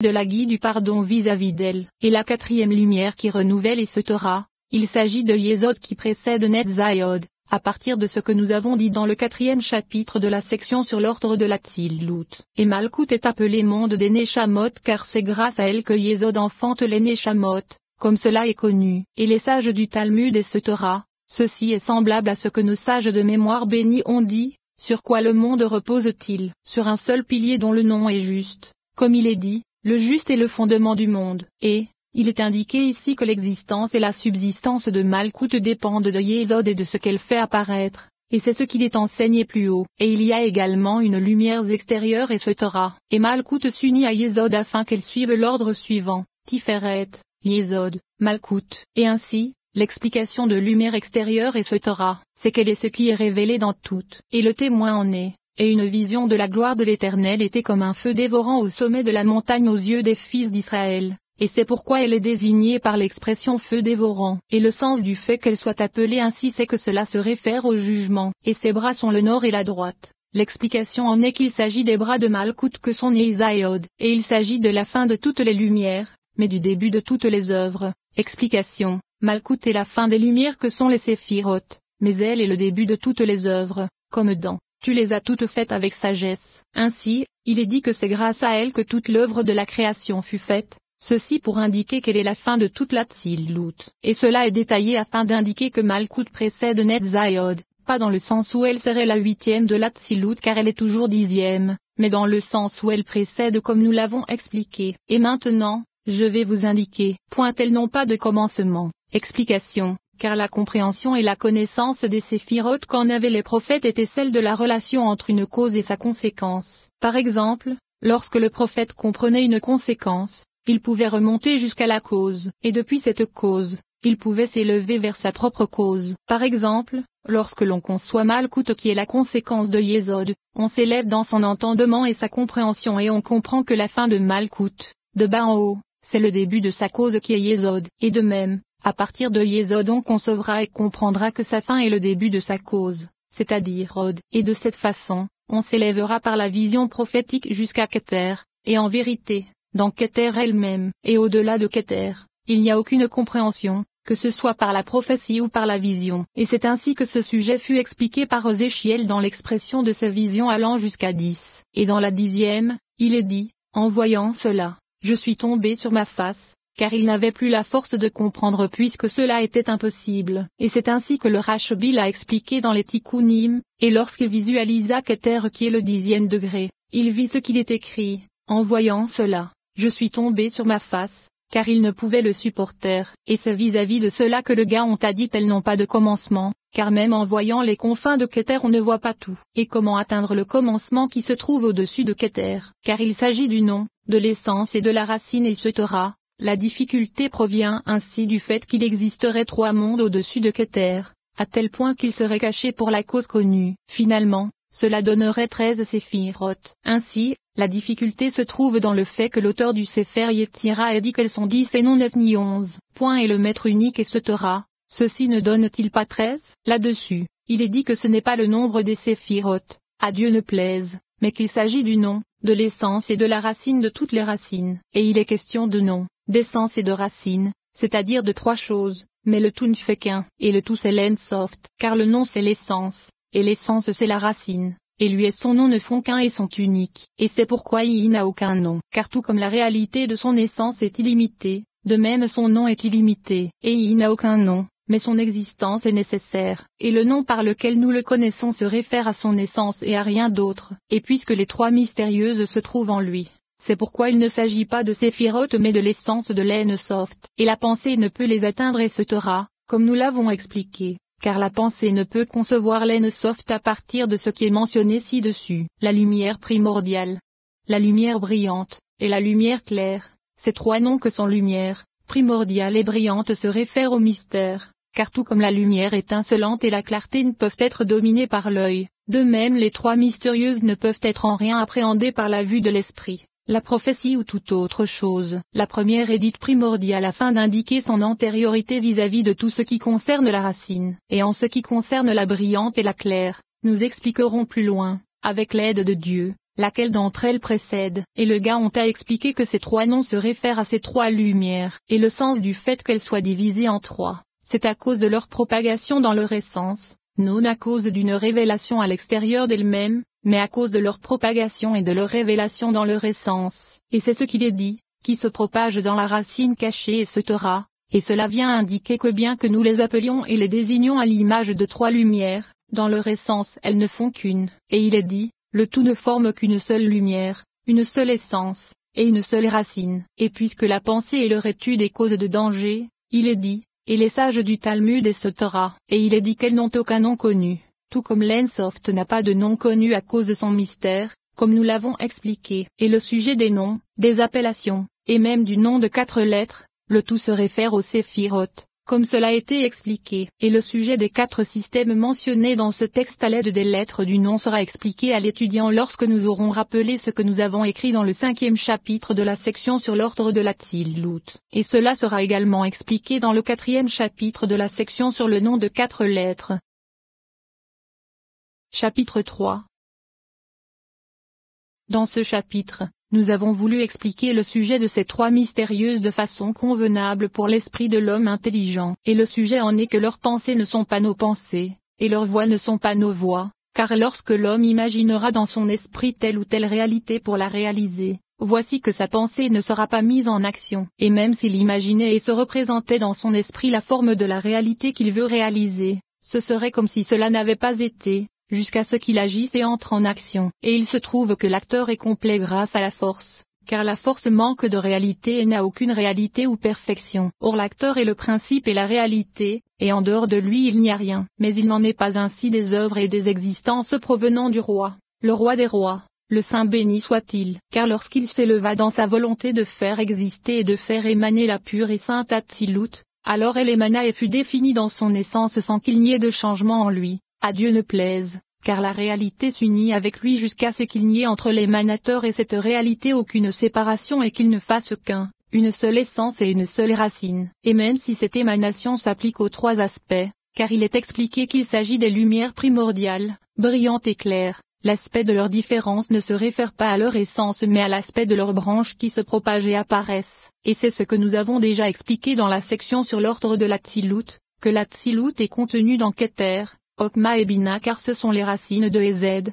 de la guille du pardon vis-à-vis d'elle. Et la quatrième lumière qui renouvelle et se Torah, il s'agit de Yesod qui précède Netzayod, à partir de ce que nous avons dit dans le quatrième chapitre de la section sur l'ordre de la Tzilout, Et Malkout est appelé monde des Neshamot car c'est grâce à elle que Yesod enfante les Neshamot, comme cela est connu. Et les sages du Talmud et ce Torah, ceci est semblable à ce que nos sages de mémoire bénis ont dit, sur quoi le monde repose-t-il Sur un seul pilier dont le nom est juste, comme il est dit, le juste est le fondement du monde, et, il est indiqué ici que l'existence et la subsistance de Malkout dépendent de Yézod et de ce qu'elle fait apparaître, et c'est ce qu'il est enseigné plus haut. Et il y a également une lumière extérieure et ce Torah, et Malkout s'unit à Yézod afin qu'elle suive l'ordre suivant, Tiferet, Yézod, Malkout, et ainsi, L'explication de lumière extérieure et ce Torah, c'est qu'elle est ce qui est révélé dans toutes. et le témoin en est, et une vision de la gloire de l'Éternel était comme un feu dévorant au sommet de la montagne aux yeux des fils d'Israël, et c'est pourquoi elle est désignée par l'expression feu dévorant. Et le sens du fait qu'elle soit appelée ainsi c'est que cela se réfère au jugement, et ses bras sont le nord et la droite. L'explication en est qu'il s'agit des bras de Malkout que sont Isaïod, et il s'agit de la fin de toutes les lumières, mais du début de toutes les œuvres. Explication, Malkout est la fin des lumières que sont les séphirotes, mais elle est le début de toutes les œuvres, comme dans tu les as toutes faites avec sagesse. Ainsi, il est dit que c'est grâce à elle que toute l'œuvre de la création fut faite, ceci pour indiquer quelle est la fin de toute la Et cela est détaillé afin d'indiquer que Malkout précède Netzayod, pas dans le sens où elle serait la huitième de la car elle est toujours dixième, mais dans le sens où elle précède comme nous l'avons expliqué. Et maintenant, je vais vous indiquer. Point elles n'ont pas de commencement. Explication car la compréhension et la connaissance des séphirotes qu'en avaient les prophètes étaient celles de la relation entre une cause et sa conséquence. Par exemple, lorsque le prophète comprenait une conséquence, il pouvait remonter jusqu'à la cause, et depuis cette cause, il pouvait s'élever vers sa propre cause. Par exemple, lorsque l'on conçoit Malkout qui est la conséquence de Yézod, on s'élève dans son entendement et sa compréhension et on comprend que la fin de Malkout, de bas en haut, c'est le début de sa cause qui est Yézod. Et de même, à partir de Yézod on concevra et comprendra que sa fin est le début de sa cause, c'est-à-dire Rod, Et de cette façon, on s'élèvera par la vision prophétique jusqu'à Keter, et en vérité, dans Keter elle-même, et au-delà de Keter, il n'y a aucune compréhension, que ce soit par la prophétie ou par la vision. Et c'est ainsi que ce sujet fut expliqué par Ézéchiel dans l'expression de sa vision allant jusqu'à dix. Et dans la dixième, il est dit, en voyant cela, je suis tombé sur ma face, car il n'avait plus la force de comprendre puisque cela était impossible. Et c'est ainsi que le Rachabi l'a expliqué dans les Tikkunim, et lorsqu'il visualisa Keter qui est le dixième degré, il vit ce qu'il est écrit, en voyant cela, je suis tombé sur ma face, car il ne pouvait le supporter, et c'est vis-à-vis de cela que le gars ont t'a dit elles n'ont pas de commencement, car même en voyant les confins de Keter on ne voit pas tout. Et comment atteindre le commencement qui se trouve au-dessus de Keter Car il s'agit du nom, de l'essence et de la racine et ce Torah, la difficulté provient ainsi du fait qu'il existerait trois mondes au-dessus de Keter, à tel point qu'il serait caché pour la cause connue. Finalement, cela donnerait 13 séphirotes. Ainsi, la difficulté se trouve dans le fait que l'auteur du Sefer Yetira a dit qu'elles sont 10 et non neuf ni 11. Point et le maître unique et ce Torah, ceci ne donne-t-il pas 13 Là-dessus, il est dit que ce n'est pas le nombre des séphirotes, à Dieu ne plaise, mais qu'il s'agit du nom, de l'essence et de la racine de toutes les racines. Et il est question de nom, d'essence et de racine, c'est-à-dire de trois choses, mais le tout ne fait qu'un, et le tout c'est Soft, car le nom c'est l'essence, et l'essence c'est la racine, et lui et son nom ne font qu'un et sont uniques. Et c'est pourquoi il n'a aucun nom, car tout comme la réalité de son essence est illimitée, de même son nom est illimité, et il n'a aucun nom, mais son existence est nécessaire, et le nom par lequel nous le connaissons se réfère à son essence et à rien d'autre, et puisque les trois mystérieuses se trouvent en lui. C'est pourquoi il ne s'agit pas de Sephiroth mais de l'essence de l'aine soft, et la pensée ne peut les atteindre et se taura, comme nous l'avons expliqué, car la pensée ne peut concevoir l'aine soft à partir de ce qui est mentionné ci-dessus, la lumière primordiale, la lumière brillante, et la lumière claire, ces trois noms que sont lumière, primordiale et brillante se réfèrent au mystère, car tout comme la lumière étincelante et la clarté ne peuvent être dominées par l'œil, de même les trois mystérieuses ne peuvent être en rien appréhendées par la vue de l'esprit, la prophétie ou toute autre chose. La première est dite primordiale afin d'indiquer son antériorité vis-à-vis de tout ce qui concerne la racine. Et en ce qui concerne la brillante et la claire, nous expliquerons plus loin, avec l'aide de Dieu, laquelle d'entre elles précède. Et le gars ont à expliquer que ces trois noms se réfèrent à ces trois lumières, et le sens du fait qu'elles soient divisées en trois c'est à cause de leur propagation dans leur essence, non à cause d'une révélation à l'extérieur d'elle-même, mais à cause de leur propagation et de leur révélation dans leur essence, et c'est ce qu'il est dit, qui se propage dans la racine cachée et se Torah, et cela vient indiquer que bien que nous les appelions et les désignions à l'image de trois lumières, dans leur essence elles ne font qu'une, et il est dit, le tout ne forme qu'une seule lumière, une seule essence, et une seule racine. Et puisque la pensée et leur étude et cause de danger, il est dit, et les sages du Talmud et ce Torah, et il est dit qu'elles n'ont aucun nom connu, tout comme l'Ensoft n'a pas de nom connu à cause de son mystère, comme nous l'avons expliqué, et le sujet des noms, des appellations, et même du nom de quatre lettres, le tout se réfère au Sephiroth comme cela a été expliqué. Et le sujet des quatre systèmes mentionnés dans ce texte à l'aide des lettres du nom sera expliqué à l'étudiant lorsque nous aurons rappelé ce que nous avons écrit dans le cinquième chapitre de la section sur l'ordre de la Tzilut. Et cela sera également expliqué dans le quatrième chapitre de la section sur le nom de quatre lettres. Chapitre 3 Dans ce chapitre, nous avons voulu expliquer le sujet de ces trois mystérieuses de façon convenable pour l'esprit de l'homme intelligent. Et le sujet en est que leurs pensées ne sont pas nos pensées, et leurs voix ne sont pas nos voix, car lorsque l'homme imaginera dans son esprit telle ou telle réalité pour la réaliser, voici que sa pensée ne sera pas mise en action. Et même s'il imaginait et se représentait dans son esprit la forme de la réalité qu'il veut réaliser, ce serait comme si cela n'avait pas été, jusqu'à ce qu'il agisse et entre en action. Et il se trouve que l'acteur est complet grâce à la force, car la force manque de réalité et n'a aucune réalité ou perfection. Or l'acteur est le principe et la réalité, et en dehors de lui il n'y a rien. Mais il n'en est pas ainsi des œuvres et des existences provenant du roi, le roi des rois. Le Saint béni soit-il, car lorsqu'il s'éleva dans sa volonté de faire exister et de faire émaner la pure et sainte Atzilut, alors elle émana et fut définie dans son essence sans qu'il n'y ait de changement en lui à Dieu ne plaise, car la réalité s'unit avec lui jusqu'à ce qu'il n'y ait entre l'émanateur et cette réalité aucune séparation et qu'il ne fasse qu'un, une seule essence et une seule racine. Et même si cette émanation s'applique aux trois aspects, car il est expliqué qu'il s'agit des lumières primordiales, brillantes et claires, l'aspect de leur différence ne se réfère pas à leur essence mais à l'aspect de leurs branches qui se propagent et apparaissent. Et c'est ce que nous avons déjà expliqué dans la section sur l'ordre de la que la est contenue dans Keter, Okma et Bina car ce sont les racines de Ezed,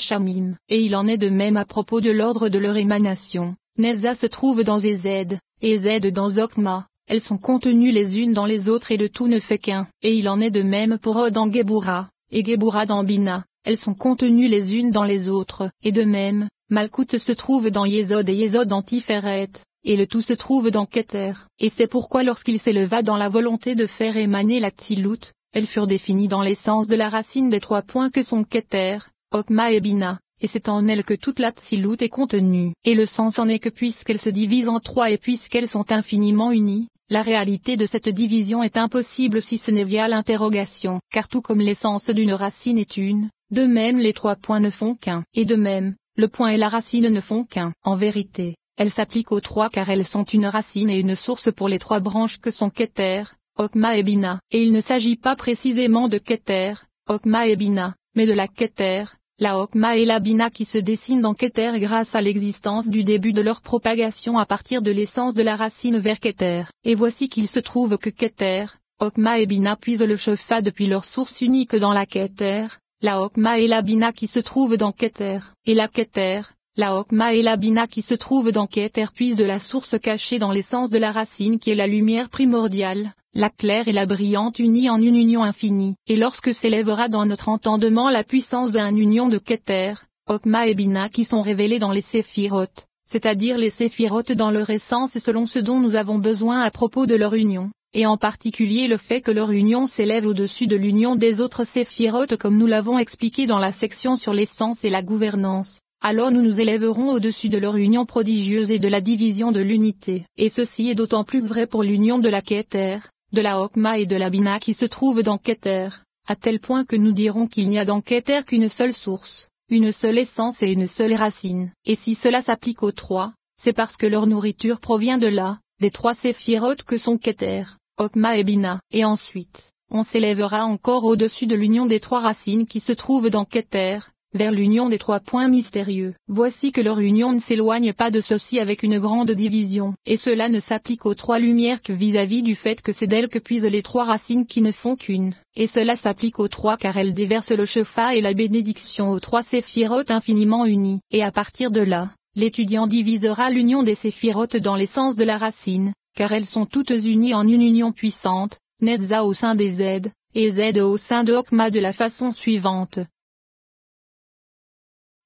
Shamim, Et il en est de même à propos de l'ordre de leur émanation. Neza se trouve dans Ezed, Ezed dans Okma, elles sont contenues les unes dans les autres et le tout ne fait qu'un. Et il en est de même pour Od en Gebura, et Gebura dans Bina, elles sont contenues les unes dans les autres. Et de même, Malkout se trouve dans Yezod et Yezod dans Tiferet, et le tout se trouve dans Keter. Et c'est pourquoi lorsqu'il s'éleva dans la volonté de faire émaner la Tzilut, elles furent définies dans l'essence de la racine des trois points que sont Keter, Okma et Bina, et c'est en elles que toute la tsilut est contenue. Et le sens en est que puisqu'elles se divisent en trois et puisqu'elles sont infiniment unies, la réalité de cette division est impossible si ce n'est via l'interrogation, car tout comme l'essence d'une racine est une, de même les trois points ne font qu'un, et de même, le point et la racine ne font qu'un. En vérité, elles s'appliquent aux trois car elles sont une racine et une source pour les trois branches que sont Keter, Okma et Bina. Et il ne s'agit pas précisément de Keter, Okma et Bina, mais de la Keter, la Okma et la Bina qui se dessinent dans Keter grâce à l'existence du début de leur propagation à partir de l'essence de la racine vers Keter. Et voici qu'il se trouve que Keter, Okma et Bina puisent le Shofa depuis leur source unique dans la Keter, la Okma et la Bina qui se trouvent dans Keter. Et la Keter, la Okma et la Bina qui se trouvent dans Keter puisent de la source cachée dans l'essence de la racine qui est la lumière primordiale la claire et la brillante unie en une union infinie. Et lorsque s'élèvera dans notre entendement la puissance d'un union de Keter, Okma et Bina qui sont révélés dans les séphirotes, c'est-à-dire les séphirotes dans leur essence selon ce dont nous avons besoin à propos de leur union, et en particulier le fait que leur union s'élève au-dessus de l'union des autres séphirotes comme nous l'avons expliqué dans la section sur l'essence et la gouvernance alors nous nous élèverons au-dessus de leur union prodigieuse et de la division de l'unité. Et ceci est d'autant plus vrai pour l'union de la Keter, de la Hokma et de la Bina qui se trouvent dans Keter, à tel point que nous dirons qu'il n'y a dans Keter qu'une seule source, une seule essence et une seule racine. Et si cela s'applique aux trois, c'est parce que leur nourriture provient de là, des trois séphirotes que sont Keter, Hokma et Bina. Et ensuite, on s'élèvera encore au-dessus de l'union des trois racines qui se trouvent dans Keter, vers l'union des trois points mystérieux. Voici que leur union ne s'éloigne pas de ceci avec une grande division, et cela ne s'applique aux trois lumières que vis-à-vis du fait que c'est d'elles que puisent les trois racines qui ne font qu'une, et cela s'applique aux trois car elles déversent le chefa et la bénédiction aux trois séphirotes infiniment unis. Et à partir de là, l'étudiant divisera l'union des séphirotes dans l'essence de la racine, car elles sont toutes unies en une union puissante, Nezza au sein des Z, et Z e au sein de Okma de la façon suivante.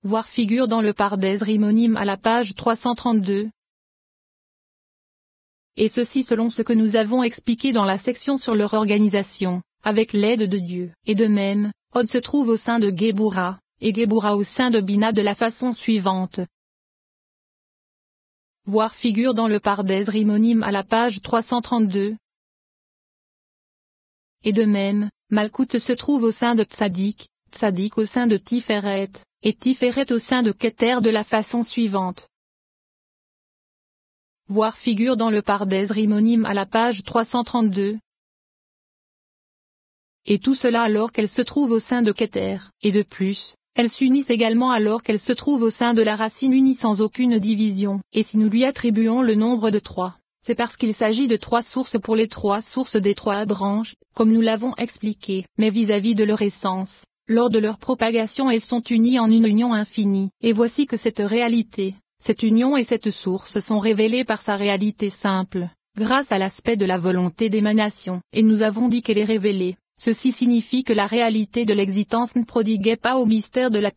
Voir figure dans le pardès rimonime à la page 332. Et ceci selon ce que nous avons expliqué dans la section sur leur organisation, avec l'aide de Dieu. Et de même, Od se trouve au sein de Geboura, et Geboura au sein de Bina de la façon suivante. Voir figure dans le pardès rimonime à la page 332. Et de même, Malkout se trouve au sein de Tsadik, S'adique au sein de Tiferet, et Tiferet au sein de Keter de la façon suivante. Voir figure dans le Pardès Rimonim à la page 332. Et tout cela alors qu'elle se trouve au sein de Keter, et de plus, elles s'unissent également alors qu'elles se trouvent au sein de la racine unie sans aucune division, et si nous lui attribuons le nombre de trois, c'est parce qu'il s'agit de trois sources pour les trois sources des trois branches, comme nous l'avons expliqué, mais vis à -vis de leur essence, lors de leur propagation elles sont unies en une union infinie. Et voici que cette réalité, cette union et cette source sont révélées par sa réalité simple, grâce à l'aspect de la volonté d'émanation. Et nous avons dit qu'elle est révélée. Ceci signifie que la réalité de l'existence ne prodiguait pas au mystère de la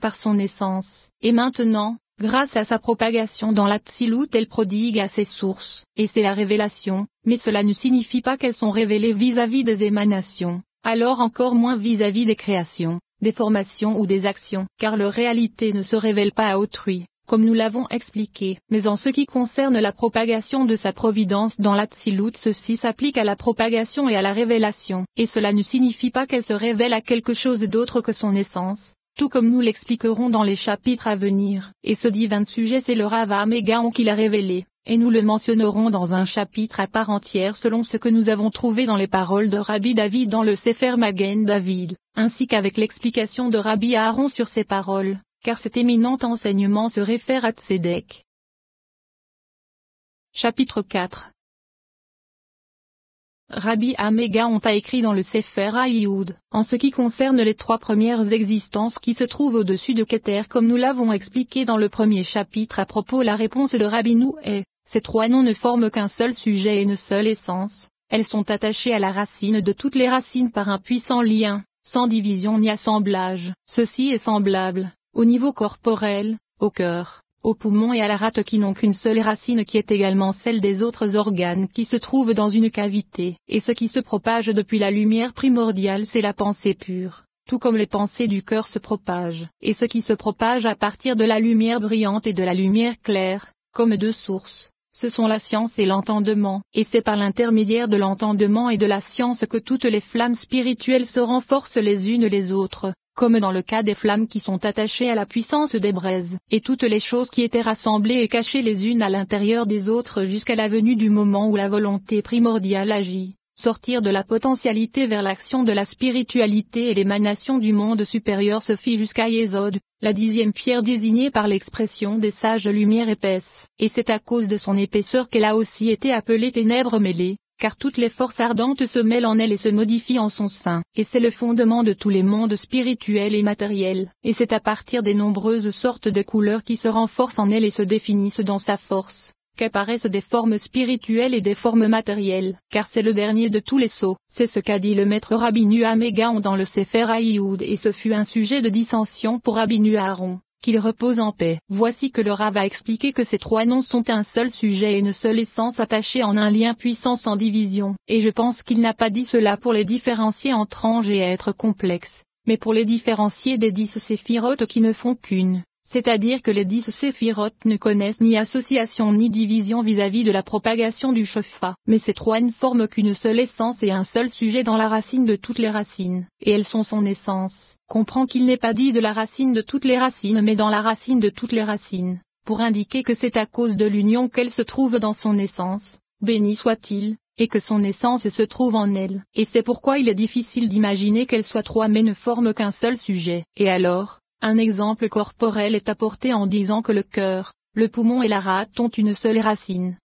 par son essence. Et maintenant, grâce à sa propagation dans la elle prodigue à ses sources. Et c'est la révélation, mais cela ne signifie pas qu'elles sont révélées vis à -vis des émanations alors encore moins vis-à-vis des créations, des formations ou des actions, car leur réalité ne se révèle pas à autrui, comme nous l'avons expliqué. Mais en ce qui concerne la propagation de sa providence dans l'Atsilut, ceci s'applique à la propagation et à la révélation, et cela ne signifie pas qu'elle se révèle à quelque chose d'autre que son essence, tout comme nous l'expliquerons dans les chapitres à venir. Et ce divin sujet c'est le Rava Megaon qui l'a révélé, et nous le mentionnerons dans un chapitre à part entière selon ce que nous avons trouvé dans les paroles de Rabbi David dans le Sefer Magen David, ainsi qu'avec l'explication de Rabbi Aaron sur ces paroles, car cet éminent enseignement se réfère à Tzedek. Chapitre 4 Rabbi Améga ont a écrit dans le Sefer Aïoud, en ce qui concerne les trois premières existences qui se trouvent au-dessus de Keter comme nous l'avons expliqué dans le premier chapitre à propos la réponse de Rabbi Nou est, ces trois noms ne forment qu'un seul sujet et une seule essence, elles sont attachées à la racine de toutes les racines par un puissant lien, sans division ni assemblage. Ceci est semblable, au niveau corporel, au cœur, au poumon et à la rate qui n'ont qu'une seule racine qui est également celle des autres organes qui se trouvent dans une cavité. Et ce qui se propage depuis la lumière primordiale c'est la pensée pure, tout comme les pensées du cœur se propagent. Et ce qui se propage à partir de la lumière brillante et de la lumière claire, comme deux sources, ce sont la science et l'entendement, et c'est par l'intermédiaire de l'entendement et de la science que toutes les flammes spirituelles se renforcent les unes les autres, comme dans le cas des flammes qui sont attachées à la puissance des braises, et toutes les choses qui étaient rassemblées et cachées les unes à l'intérieur des autres jusqu'à la venue du moment où la volonté primordiale agit, sortir de la potentialité vers l'action de la spiritualité et l'émanation du monde supérieur se fit jusqu'à Yezod, la dixième pierre désignée par l'expression des sages lumière épaisse. Et c'est à cause de son épaisseur qu'elle a aussi été appelée ténèbres mêlées, car toutes les forces ardentes se mêlent en elle et se modifient en son sein. Et c'est le fondement de tous les mondes spirituels et matériels. Et c'est à partir des nombreuses sortes de couleurs qui se renforcent en elle et se définissent dans sa force qu'apparaissent des formes spirituelles et des formes matérielles, car c'est le dernier de tous les sceaux. C'est ce qu'a dit le maître Rabbi Amégaon dans le Sefer Aïoud et ce fut un sujet de dissension pour Rabbi Aaron, qu'il repose en paix. Voici que le Rav a expliqué que ces trois noms sont un seul sujet et une seule essence attachée en un lien puissant sans division. Et je pense qu'il n'a pas dit cela pour les différencier entre anges et êtres complexes, mais pour les différencier des dix séphirotes qui ne font qu'une c'est-à-dire que les dix séphirotes ne connaissent ni association ni division vis-à-vis de la propagation du chauffa. Mais ces trois ne forment qu'une seule essence et un seul sujet dans la racine de toutes les racines, et elles sont son essence. Comprend qu'il n'est pas dit de la racine de toutes les racines mais dans la racine de toutes les racines, pour indiquer que c'est à cause de l'union qu'elle se trouve dans son essence, béni soit-il, et que son essence se trouve en elle. Et c'est pourquoi il est difficile d'imaginer qu'elles soient trois mais ne forment qu'un seul sujet. Et alors un exemple corporel est apporté en disant que le cœur, le poumon et la rate ont une seule racine.